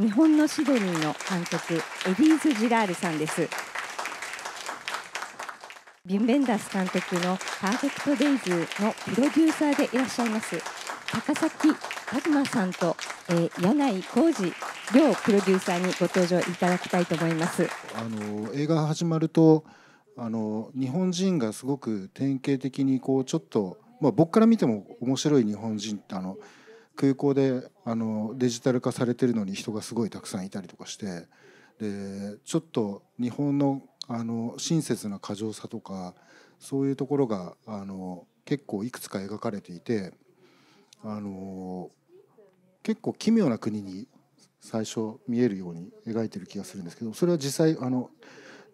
日本のシドニーの監督エディーズ・ジラールさんですビン・ベンダース監督の「パーフェクト・デイズ」のプロデューサーでいらっしゃいます高崎拓馬さんと、えー、柳井浩二両プロデューサーにご登場いただきたいと思いますあの映画始まるとあの日本人がすごく典型的にこうちょっと、まあ、僕から見ても面白い日本人ってあの。空港であのデジタル化されてるのに人がすごいたくさんいたりとかしてでちょっと日本のあの親切な過剰さとかそういうところがあの結構いくつか描かれていてあの結構奇妙な国に最初見えるように描いてる気がするんですけどそれは実際あの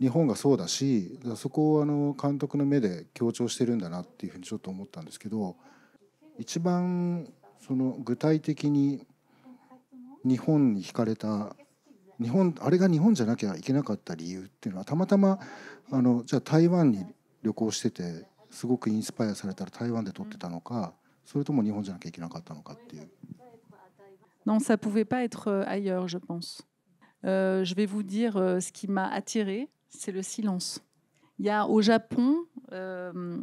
日本がそうだしそこをあの監督の目で強調してるんだなっていうふうにちょっと思ったんですけど一番その具体的に日本に惹かれた日本あれが日本じゃなきゃいけなかった理由っていうのはたまたまあのじゃあ台湾に旅行しててすごくインスパイアされたら台湾で撮ってたのか、それとも日本じゃなきゃいけなかったのかっていう。Non, ça pouvait pas être ailleurs, je pense. Euh, je vais vous dire ce qui m'a attiré, c'est le silence. Il y a au Japon, euh,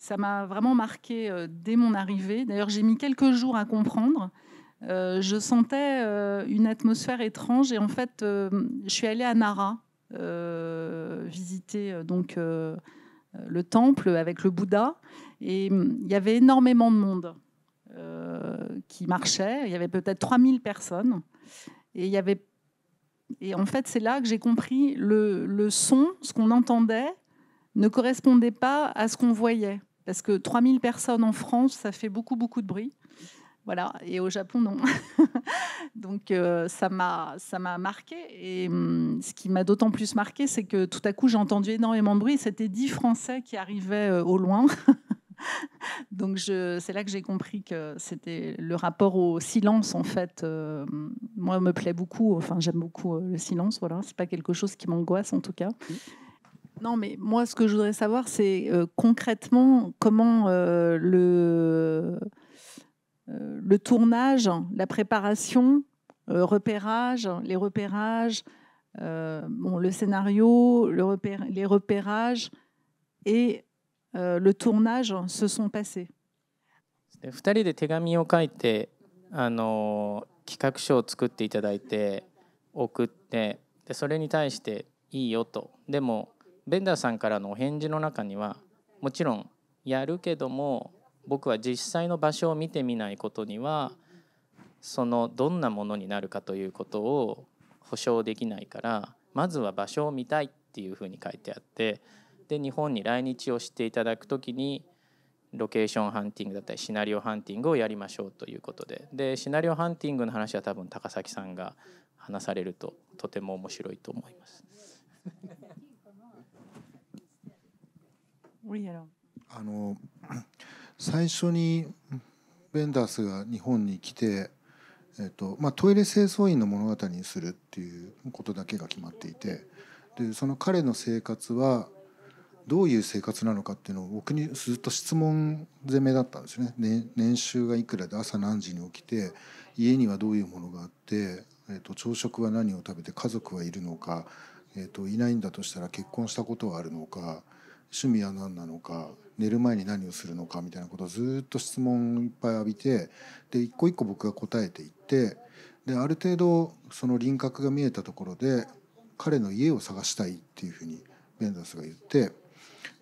ça m'a vraiment marqué euh, dès mon arrivée. D'ailleurs, j'ai mis quelques jours à comprendre. Euh, je sentais euh, une atmosphère étrange et en fait, je suis allée à Nara visiter donc le temple avec le Bouddha et hum, il y avait énormément de monde qui marchait. Il y avait peut-être 3000 personnes et il y avait et en fait, c'est là que j'ai compris le son, ce qu'on entendait, ne correspondait pas à ce qu'on voyait. Parce que 3000 personnes en France, ça fait beaucoup, beaucoup de bruit. Voilà, et au Japon, non. Donc euh, m'a ça m'a marqué. Et hum, ce qui m'a d'autant plus marqué, c'est que tout à coup, j'ai entendu énormément de bruit. C'était 10 Français qui arrivaient euh, au loin. Donc c'est là que j'ai compris que c'était le rapport au silence en fait. Euh, moi, me plaît beaucoup. Enfin, j'aime beaucoup le silence. Voilà, c'est pas quelque chose qui m'angoisse en tout cas. Non, mais moi, ce que je voudrais savoir, c'est concrètement comment le, le tournage, la préparation, repérage, les repérages, bon, le scénario, le les repérages et le tournage se sont passés. 2人で手紙を書いてあの企画書を作っていただいて送ってでそれに対していいよとでもベンダーさんからのお返事の中にはもちろんやるけども僕は実際の場所を見てみないことにはそのどんなものになるかということを保証できないからまずは場所を見たいっていうふうに書いてあってで日本に来日をしていただく時にロケーションハンティングだったりシナリオハンティングをやりましょうということででシナリオハンティングの話は多分高崎さんが話されるととても面白いと思います。あの 最初にベンダースが日本に来て、えっとまあ、トイレ清掃員の物語にするっていうことだけが決まっていてでその彼の生活はどういう生活なのかっていうのを僕にずっと質問攻めだったんですねね年収がいくらで朝何時に起きて家にはどういうものがあって、えっと朝食は何を食べて家族はいるのか、えっといないんだとしたら結婚したことはあるのか。趣味は何なのか寝る前に何をするのかみたいなことをずっと質問いっぱい浴びてで一個一個僕が答えていってである程度その輪郭が見えたところで彼の家を探したいっていうふうにベンダスが言って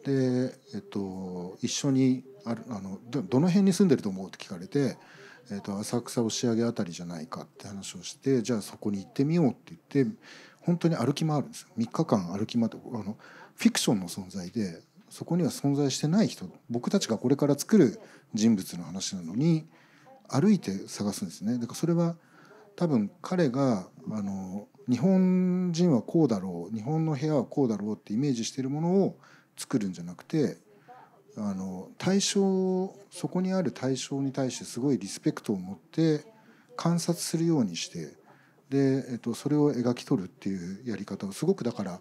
で、えっと、一緒にあるあのどの辺に住んでると思うって聞かれて、えと、浅草押上辺りじゃないかって話をしてじゃあそこに行ってみようって言って本当に歩き回るんですよ3日間歩き回ってあのフィクションの存在でそこには存在してない人僕たちがこれから作る人物の話なのに歩いて探すんですねだからそれは多分彼があの日本人はこうだろう日本の部屋はこうだろうってイメージしているものを作るんじゃなくてあの対象そこにある対象に対してすごいリスペクトを持って観察するようにしてで、えっと、それを描き取るっていうやり方をすごくだから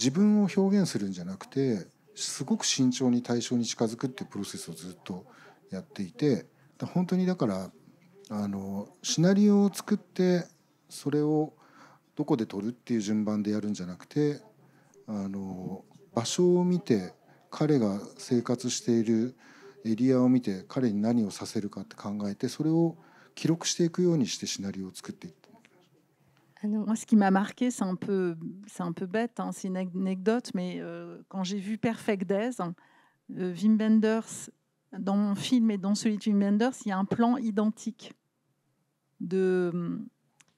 自分を表現するんじゃなくてすごく慎重に対象に近づくっていうプロセスをずっとやっていて本当にだからあのシナリオを作ってそれをどこで撮るっていう順番でやるんじゃなくてあの場所を見て彼が生活しているエリアを見て彼に何をさせるかって考えてそれを記録していくようにしてシナリオを作っていって。Ah Moi, ce qui m'a marqué, c'est un peu, c'est un peu bête, hein, c'est une anecdote, mais euh, quand j'ai vu Perfect Days, euh, Wim Wenders, dans mon film et dans celui de Wim il y a un plan identique de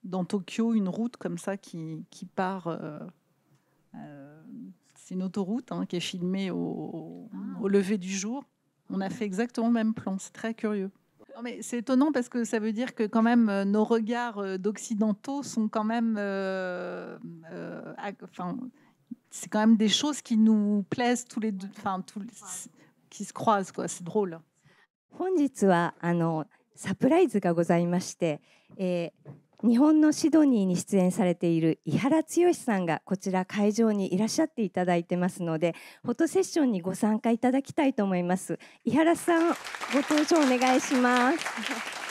dans Tokyo, une route comme ça qui, part. Euh, c'est une autoroute hein, qui est filmée au ah. lever du jour. On a fait exactement le même plan. C'est très curieux. Non mais c'est étonnant parce que ça veut dire que quand même euh, nos regards euh, d'occidentaux sont quand même, euh, enfin, c'est quand même des choses qui nous plaisent tous les deux, enfin, tous qui se croisent quoi. C'est drôle. 本日はあのサプライズがございまして、えー、日本のシドニーに出演されている伊原剛さんがこちら会場にいらっしゃっていただいてますのでフォトセッションにご参加いただきたいと思います伊原さんご登場お願いします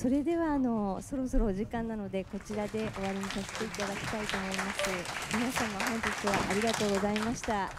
それではあのそろそろお時間なのでこちらで終わりにさせていただきたいと思います皆様本日はありがとうございました